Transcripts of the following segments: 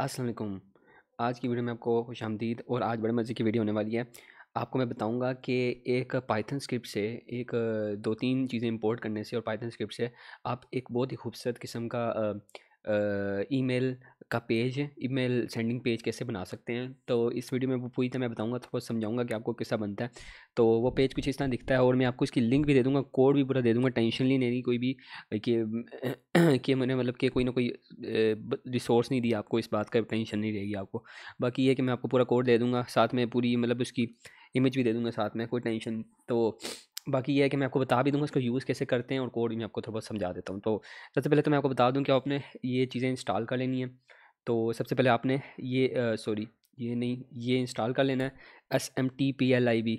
असलम आज की वीडियो में आपको खुश आमदीद और आज बड़े मज़े की वीडियो होने वाली है आपको मैं बताऊंगा कि एक पाइथन स्क्रिप्ट से एक दो तीन चीज़ें इंपोर्ट करने से और पाइथन स्क्रिप्ट से आप एक बहुत ही खूबसूरत किस्म का ईमेल का पेज ईमेल सेंडिंग पेज कैसे बना सकते हैं तो इस वीडियो में वो पूरी तरह मैं बताऊंगा थोड़ा समझाऊंगा कि आपको कैसा बनता है तो वो पेज कुछ इस तरह दिखता है और मैं आपको इसकी लिंक भी दे दूंगा कोड भी पूरा दे दूंगा टेंशन नहीं लेनी कोई भी कि कि मैंने मतलब कि कोई ना कोई रिसोर्स नहीं दी आपको इस बात का टेंशन नहीं रहेगी आपको बाकी ये कि मैं आपको पूरा कोड दे दूँगा साथ में पूरी मतलब उसकी इमेज भी दे दूँगा साथ में कोई टेंशन तो बाकी ये है कि मैं आपको बता भी दूंगा इसको यूज़ कैसे करते हैं और कोड भी मैं आपको थोड़ा बहुत समझा देता हूँ तो सबसे पहले तो मैं आपको बता दूँ कि आपने ये चीज़ें इंस्टॉल कर लेनी है तो सबसे पहले आपने ये सॉरी ये नहीं ये इंस्टॉल कर लेना है S M T P L I B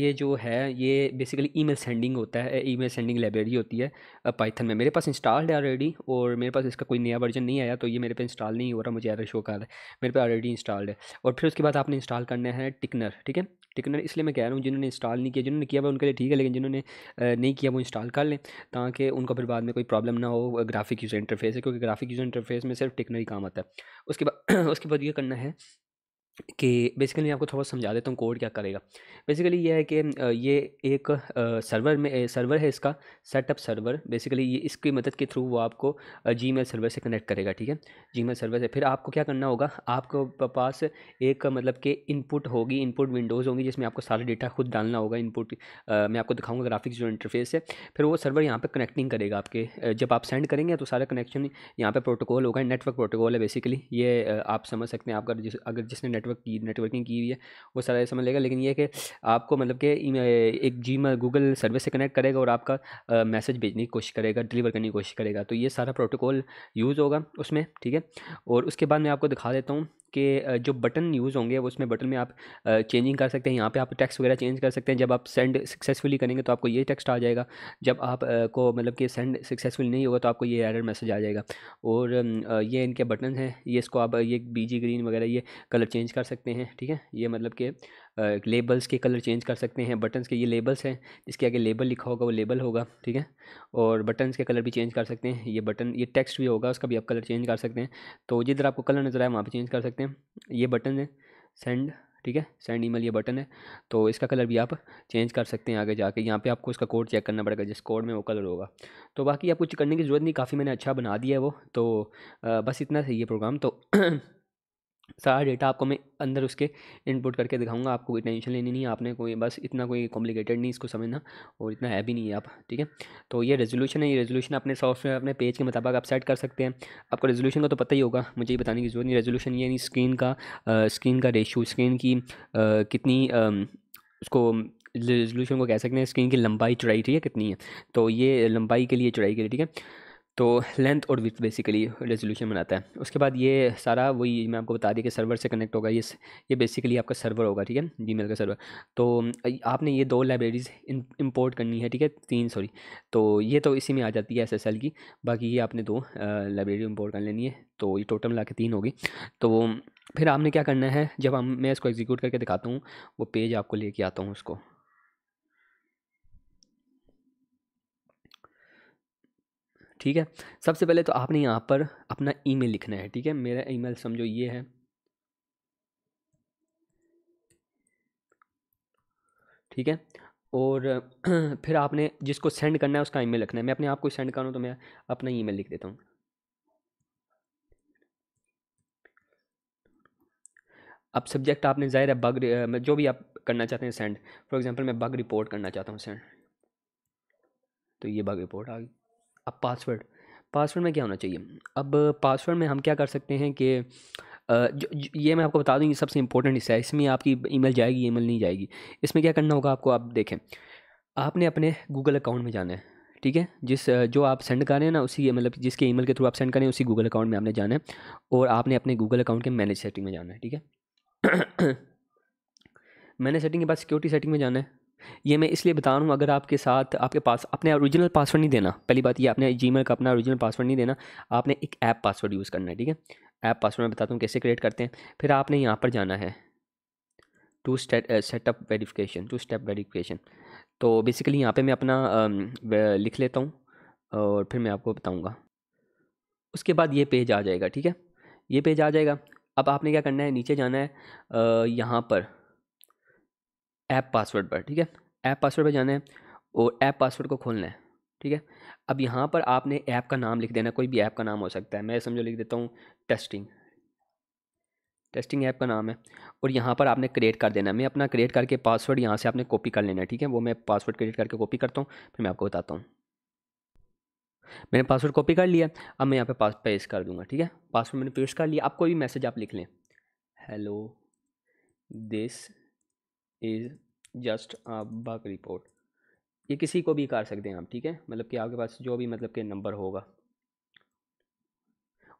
ये जो है ये बेसिकली ईमेल सेंडिंग होता है ईमेल सेंडिंग लाइब्रेरी होती है पाइथन में मेरे पास इंस्टॉल्ड है ऑलरेडी और मेरे पास इसका कोई नया वर्जन नहीं आया तो ये मेरे पे इंस्टॉल नहीं हो रहा मुझे एरर शो कर रहा है मेरे पे ऑलरेडी इंस्टॉल्ड है और फिर उसके बाद आपने इंस्टॉल करना है टिकनर ठीक है टिकनर इसलिए मैं कह रहा हूँ जिन्होंने इंस्टॉल नहीं किया जिन्होंने किया वो उनके लिए ठीक है लेकिन जिन्होंने नहीं किया वो इंस्टॉल कर लें ताकि उनको फिर बाद में कोई प्रॉब्लम ना हो ग्राफिक यूज़र इंटरफेस है क्योंकि ग्राफिक यूज़र इंटरफेस में सिर्फ टिकनर ही काम आता है उसके बाद उसके बाद ये करना है कि बेसिकली मैं आपको थोड़ा समझा देता हूँ कोड क्या करेगा बेसिकली ये है कि ये एक सर्वर में सर्वर है इसका सेटअप सर्वर बेसिकली ये इसकी मदद के थ्रू वो आपको जी मेल सर्वर से कनेक्ट करेगा ठीक है जी मेल सर्वर से फिर आपको क्या करना होगा आपको पास एक मतलब कि इनपुट होगी इनपुट विंडोज़ होंगी जिसमें आपको सारा डेटा खुद डालना होगा इनपुट मैं आपको दिखाऊँगा ग्राफिक्स जो इंटरफेस है फिर वो सर्वर यहाँ पर कनेक्टिंग करेगा आपके जब आप सेंड करेंगे तो सारा कनेक्शन यहाँ पर प्रोटोकॉल होगा नेटवर्क प्रोटोकॉल है बेसिकली ये आप समझ सकते हैं आपका अगर जिसने नेटवर्क नेटवर्क की नेटवर्किंग की हुई है वो सारा समझ लेगा लेकिन ये कि आपको मतलब कि एक जी गूगल सर्विस से कनेक्ट करेगा और आपका मैसेज भेजने की कोशिश करेगा डिलीवर करने की कोशिश करेगा तो ये सारा प्रोटोकॉल यूज़ होगा उसमें ठीक है और उसके बाद मैं आपको दिखा देता हूँ के जो बटन यूज़ होंगे उसमें बटन में आप चेंजिंग कर सकते हैं यहाँ पे आप टेक्स्ट वगैरह चेंज कर सकते हैं जब आप सेंड सक्सेसफुली करेंगे तो आपको ये टेक्स्ट आ जाएगा जब आप को मतलब कि सेंड सक्सेसफुल नहीं होगा तो आपको ये एरर मैसेज आ जाएगा और ये इनके बटन हैं ये इसको आप ये बीजी ग्रीन वगैरह ये कलर चेंज कर सकते हैं ठीक है ये मतलब कि लेबल्स के कलर चेंज कर सकते हैं बटन्स के ये लेबल्स हैं जिसके आगे लेबल लिखा होगा वो लेबल होगा ठीक है और बटन्स के कलर भी चेंज कर सकते हैं ये बटन ये टेक्स्ट भी होगा उसका भी आप कलर चेंज कर सकते हैं तो जिधर आपको कलर नज़र आए वहाँ पर चेंज कर सकते हैं ये बटन है सेंड ठीक है सेंड ईमेल ये बटन है तो इसका कलर भी आप चेंज कर सकते हैं आगे जाके यहाँ पे आपको उसका कोड चेक करना पड़ेगा जिस कोड में वो कलर होगा तो बाकी आप कुछ करने की ज़रूरत नहीं काफ़ी मैंने अच्छा बना दिया है वो तो बस इतना सही है प्रोग्राम तो सारा डेटा आपको मैं अंदर उसके इनपुट करके दिखाऊंगा आपको कोई टेंशन लेनी नहीं आपने कोई बस इतना कोई कॉम्प्लिकेटेड नहीं इसको समझना और इतना है भी नहीं है आप ठीक है तो ये रेजोल्यूशन है ये रेजोल्यूशन अपने सॉफ्टवेयर अपने पेज के मुताबिक आप सेट कर सकते हैं आपको रेजोल्यूशन का तो पता ही होगा मुझे ये बताने की जरूरत नहीं रेजोल्यूशन नहीं स्क्रीन का स्क्रीन का रेशू स्क्रीन की कितनी उसको रेजोल्यूशन को कह सकते हैं स्क्रीन की लंबाई चौड़ाई ठीक है कितनी है तो ये लंबाई के लिए चौड़ाई के लिए ठीक है तो लेंथ और विथ बेसिकली रेजोल्यूशन बनाता है उसके बाद ये सारा वही मैं आपको बता दिया कि सर्वर से कनेक्ट होगा ये ये बेसिकली आपका सर्वर होगा ठीक है जी का सर्वर तो आपने ये दो लाइब्रेरीज़ इंपोर्ट करनी है ठीक है तीन सॉरी तो ये तो इसी में आ जाती है एस की बाकी ये आपने दो लाइब्रेरी इम्पोर्ट कर लेनी है तो ये टोटल मिला के तीन होगी तो फिर आपने क्या करना है जब हम मैं इसको एग्जीक्यूट करके दिखाता हूँ वो पेज आपको लेके आता हूँ उसको ठीक है सबसे पहले तो आपने यहाँ पर अपना ईमेल लिखना है ठीक है मेरा ईमेल समझो ये है ठीक है और फिर आपने जिसको सेंड करना है उसका ईमेल लिखना है मैं अपने आप को सेंड करूँ तो मैं अपना ईमेल लिख देता हूँ अब सब्जेक्ट आपने ज़ाहिर है बग जो भी आप करना चाहते हैं सेंड फॉर एग्ज़ाम्पल मैं बग रिपोर्ट करना चाहता हूँ सेंड तो ये बग रिपोर्ट आ गई अब पासवर्ड पासवर्ड में क्या होना चाहिए अब पासवर्ड में हम क्या कर सकते हैं कि ये मैं आपको बता दूँ ये सबसे इंपॉर्टेंट हिस्सा है इसमें आपकी ईमेल जाएगी ईमेल नहीं जाएगी इसमें क्या करना होगा आपको आप देखें आपने अपने गूगल अकाउंट में जाना है ठीक है जिस जो आप सेंड कर रहे हैं ना उसी मतलब जिसके ईमेल के थ्रू आप सेंड करें उसी गूगल अकाउंट में आपने जाना है और आपने अपने गूगल अकाउंट के मैनेज सेटिंग में जाना है ठीक है मैनेज सेटिंग के बाद सिक्योरिटी सेटिंग में जाना है ये मैं इसलिए बता रहा हूँ अगर आपके साथ आपके पास अपने ओरिजिनल पासवर्ड नहीं देना पहली बात ये आपने जी का अपना ओरिजिनल पासवर्ड नहीं देना आपने एक ऐप पासवर्ड यूज़ करना है ठीक है ऐप पासवर्ड मैं बताता हूँ कैसे क्रिएट करते हैं फिर आपने यहाँ पर जाना है to set up verification two step verification तो बेसिकली यहाँ पर मैं अपना um, लिख लेता हूँ और फिर मैं आपको बताऊँगा उसके बाद ये पेज आ जाएगा ठीक है ये पेज आ जाएगा अब आपने क्या करना है नीचे जाना है uh, यहाँ पर ऐप पासवर्ड पर ठीक है ऐप पासवर्ड पर जाना है और ऐप पासवर्ड को खोलना है ठीक है अब यहाँ पर आपने ऐप का नाम लिख देना कोई भी ऐप का नाम हो सकता है मैं समझो लिख देता हूँ टेस्टिंग टेस्टिंग ऐप का नाम है और यहाँ पर आपने क्रिएट कर देना मैं अपना क्रिएट करके पासवर्ड यहाँ से आपने कॉपी कर लेना है ठीक है वो मैं पासवर्ड क्रिएट करके कॉपी करता हूँ फिर मैं आपको बताता हूँ मैंने पासवर्ड कॉपी कर लिया अब मैं यहाँ पे पास पेश कर दूँगा ठीक है पासवर्ड मैंने पेश कर लिया आप कोई भी मैसेज आप लिख लें hello this is just a bug report ये किसी को भी कर सकते हैं आप ठीक है मतलब कि आपके पास जो भी मतलब के नंबर होगा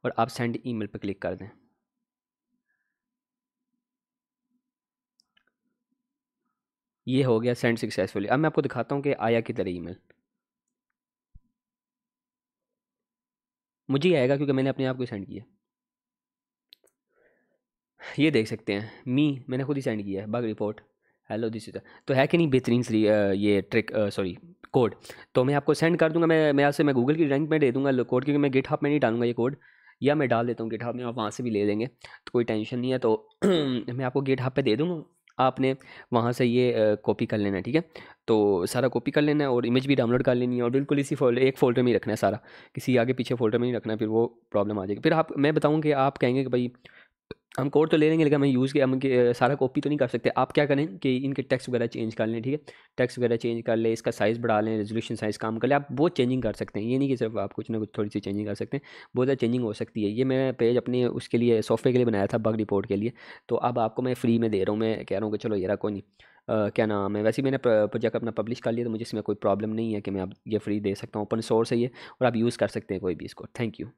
और आप सेंड ईमेल पर क्लिक कर दें ये हो गया सेंड सक्सेसफुली अब मैं आपको दिखाता हूँ कि आया किधर है ईमेल मुझे आएगा क्योंकि मैंने अपने आप को सेंड किया ये देख सकते हैं मी मैंने खुद ही सेंड किया है bug report hello this is तो है कि नहीं बेहतरीन सी ये ट्रिक सॉरी कोड तो मैं आपको सेंड कर दूंगा मैं मैं से मैं गूगल की रैंक में दे दूंगा कोड क्योंकि मैं गिटहब में नहीं डालूंगा ये कोड या मैं डाल देता हूँ गिटहब में आप वहाँ से भी ले लेंगे तो कोई टेंशन नहीं है तो मैं आपको गिटहब पे दे दूँगा आपने वहाँ से ये कॉपी कर लेना है ठीक है तो सारा कॉपी कर लेना है और इमेज भी डाउनलोड कर लेनी है और बिल्कुल इसी फोल्डर एक फोल्डर में ही रखना है सारा किसी आगे पीछे फोल्डर में नहीं रखना है फिर वो प्रॉब्लम आ जाएगी फिर आप मैं बताऊँ कि आप कहेंगे कि भाई हम कोड तो ले लेंगे लेकिन हम यूज़ के हम के सारा कॉपी तो नहीं कर सकते आप क्या करें कि इनके टेक्स्ट वगैरह चेंज कर लें ठीक है टेक्स्ट वगैरह चेंज कर लें इसका साइज़ बढ़ा लें रेजोल्यूशन साइज़ काम कर लें आप बहुत चेंजिंग कर सकते हैं ये नहीं कि सिर्फ आप कुछ ना कुछ थोड़ी सी चेंजिंग कर सकते हैं बहुत ज़्यादा चेंजिंग हो सकती है ये मैं पेज अपने उसके लिए सॉफ्टवेयर के लिए बनाया था बग रिपोर्ट के लिए तो अब आपको मैं फ्री में दे रहा हूँ मैं कह रहा हूँ कि चलो यार कोई नहीं Uh, क्या नाम है वैसे मैंने प्रोजेक्ट अपना पब्लिश कर लिया तो मुझे इसमें कोई प्रॉब्लम नहीं है कि मैं आप ये फ्री दे सकता हूँ ओपन सोर्स है ये और आप यूज़ कर सकते हैं कोई भी इसको थैंक यू